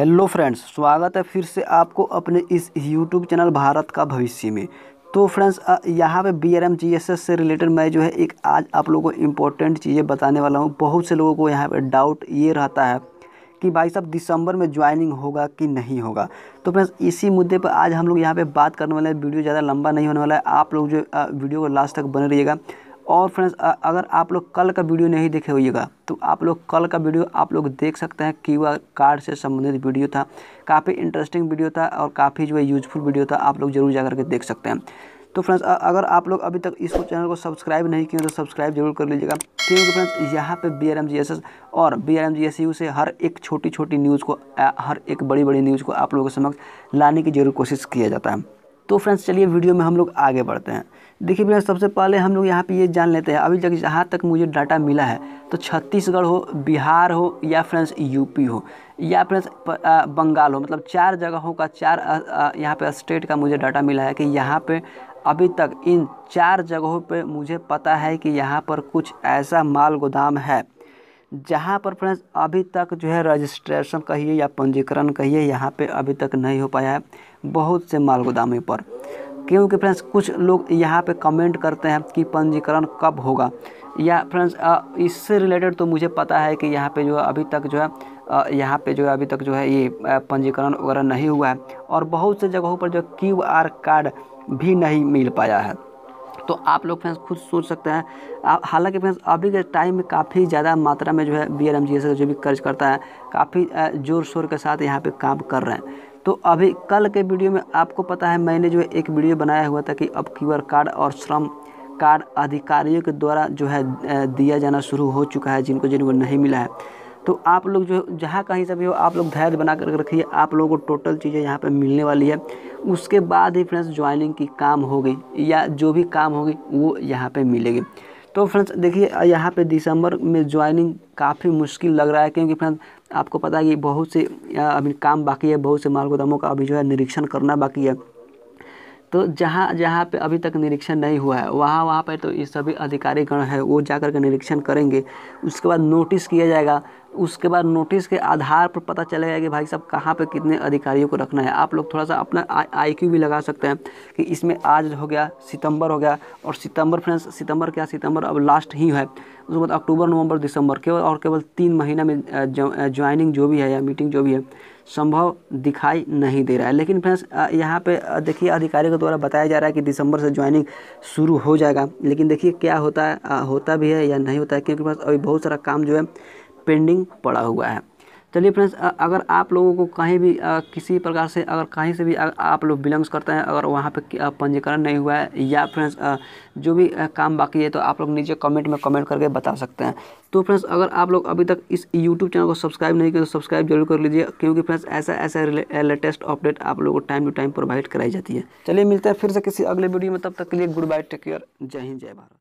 hello friends स्वागत है फिर से आपको अपने इस यूट्यूब चैनल भारत का भविष्य में तो फ्रेंड्स यहाँ पे B R M G S S से रिलेटेड मैं जो है एक आज आप लोगों को इम्पोर्टेंट चीज़ें बताने वाला हूँ बहुत से लोगों को यहाँ पे डाउट ये रहता है कि भाई साहब दिसंबर में ज्वाइनिंग होगा कि नहीं होगा तो फ्रेंड्स इसी मुद्दे पर आज हम लोग यहाँ पर बात करने वाले हैं वीडियो ज़्यादा लंबा नहीं होने वाला है आप लोग जो वीडियो को लास्ट तक बने रहिएगा और फ्रेंड्स अगर आप लोग कल का वीडियो नहीं देखे होइएगा तो आप लोग कल का वीडियो आप लोग देख सकते हैं क्यू आर कार्ड से संबंधित वीडियो था काफ़ी इंटरेस्टिंग वीडियो था और काफ़ी जो है यूजफुल वीडियो था आप लोग जरूर जा के देख सकते हैं तो फ्रेंड्स अगर आप लोग अभी तक इस चैनल को सब्सक्राइब नहीं किए तो सब्सक्राइब जरूर कर लीजिएगा क्योंकि फ्रेंड्स यहाँ पे B R M G S S और B R M G S U से हर एक छोटी छोटी न्यूज़ को हर एक बड़ी बड़ी न्यूज़ को आप लोगों के समक्ष लाने की जरूर कोशिश किया जाता है तो फ्रेंड्स चलिए वीडियो में हम लोग आगे बढ़ते हैं देखिए भैया सबसे पहले हम लोग यहाँ पे ये जान लेते हैं अभी तक जहाँ तक मुझे डाटा मिला है तो छत्तीसगढ़ हो बिहार हो या फ्रेंड्स यूपी हो या फ्रेंड्स बंगाल हो मतलब चार जगहों का चार यहाँ पे स्टेट का मुझे डाटा मिला है कि यहाँ पे अभी तक इन चार जगहों पे मुझे पता है कि यहाँ पर कुछ ऐसा माल गोदाम है जहाँ पर फ्रेंड्स अभी तक जो है रजिस्ट्रेशन कहिए या पंजीकरण कहिए यहाँ पर अभी तक नहीं हो पाया है बहुत से माल गोदामों पर क्योंकि फ्रेंड्स कुछ लोग यहाँ पे कमेंट करते हैं कि पंजीकरण कब होगा या फ्रेंड्स इससे रिलेटेड तो मुझे पता है कि यहाँ पे जो है अभी तक जो है यहाँ पे जो है अभी तक जो है ये पंजीकरण वगैरह नहीं हुआ है और बहुत से जगहों पर जो क्यू आर कार्ड भी नहीं मिल पाया है तो आप लोग फ्रेंड्स खुद सोच सकते हैं हालांकि फ्रेंड्स अभी के टाइम में काफ़ी ज़्यादा मात्रा में जो है B L M G S जो भी कर्ज करता है काफ़ी ज़ोर शोर के साथ यहाँ पे काम कर रहे हैं तो अभी कल के वीडियो में आपको पता है मैंने जो है एक वीडियो बनाया हुआ था कि अब क्यूआर कार्ड और श्रम कार्ड अधिकारियों के द्वारा जो है दिया जाना शुरू हो चुका है जिनको जिनको नहीं मिला है तो आप लोग जो जहाँ कहीं से भी हो आप लोग धैर्य बना कर रखिए आप लोगों को टोटल चीज़ें यहाँ पर मिलने वाली है उसके बाद ही फ्रेंड्स ज्वाइनिंग की काम होगी या जो भी काम होगी वो यहाँ पर मिलेगी तो फ्रेंड्स देखिए यहाँ पे दिसंबर में ज्वाइनिंग काफ़ी मुश्किल लग रहा है क्योंकि फ्रेंड्स आपको पता है कि बहुत से अभी काम बाकी है बहुत से माल गोदामों का अभी जो है निरीक्षण करना बाकी है तो जहाँ जहाँ पे अभी तक निरीक्षण नहीं हुआ है वहाँ वहाँ पर तो ये सभी अधिकारीगण है वो जा कर के निरीक्षण करेंगे उसके बाद नोटिस किया जाएगा उसके बाद नोटिस के आधार पर पता चलेगा कि भाई साहब कहाँ पर कितने अधिकारियों को रखना है आप लोग थोड़ा सा अपना आई क्यू भी लगा सकते हैं कि इसमें आज हो गया सितंबर हो गया और सितंबर फ्रेंड्स सितंबर क्या सितंबर अब लास्ट ही है उसके बाद अक्टूबर नवंबर दिसंबर केवल और केवल तीन महीना में ज्वाइनिंग जो भी है या मीटिंग जो भी है संभव दिखाई नहीं दे रहा है लेकिन फ्रेंड्स यहाँ पे देखिए अधिकारी के द्वारा बताया जा रहा है कि दिसंबर से ज्वाइनिंग शुरू हो जाएगा लेकिन देखिए क्या होता है होता भी है या नहीं होता है क्योंकि अभी बहुत सारा काम जो है पेंडिंग पड़ा हुआ है चलिए फ्रेंड्स अगर आप लोगों को कहीं भी आ, किसी प्रकार से अगर कहीं से भी आ, आप लोग बिलोंग्स करते हैं अगर वहाँ पे पंजीकरण नहीं हुआ है या फ्रेंड्स जो भी आ, काम बाकी है तो आप लोग नीचे कमेंट में कमेंट करके बता सकते हैं तो फ्रेंड्स अगर आप लोग अभी तक इस यूट्यूब चैनल को सब्सक्राइब नहीं किया तो सब्सक्राइब जरूर कर लीजिए क्योंकि फ्रेंड्स ऐसा ऐसा लेटेस्ट अपडेट आप लोगों को टाइम टू टाइम प्रोवाइड कराई जाती है चलिए मिलते हैं फिर से किसी अगले वीडियो में तब तक के लिए गुड बाय टेक केयर जय हिंद जय भारत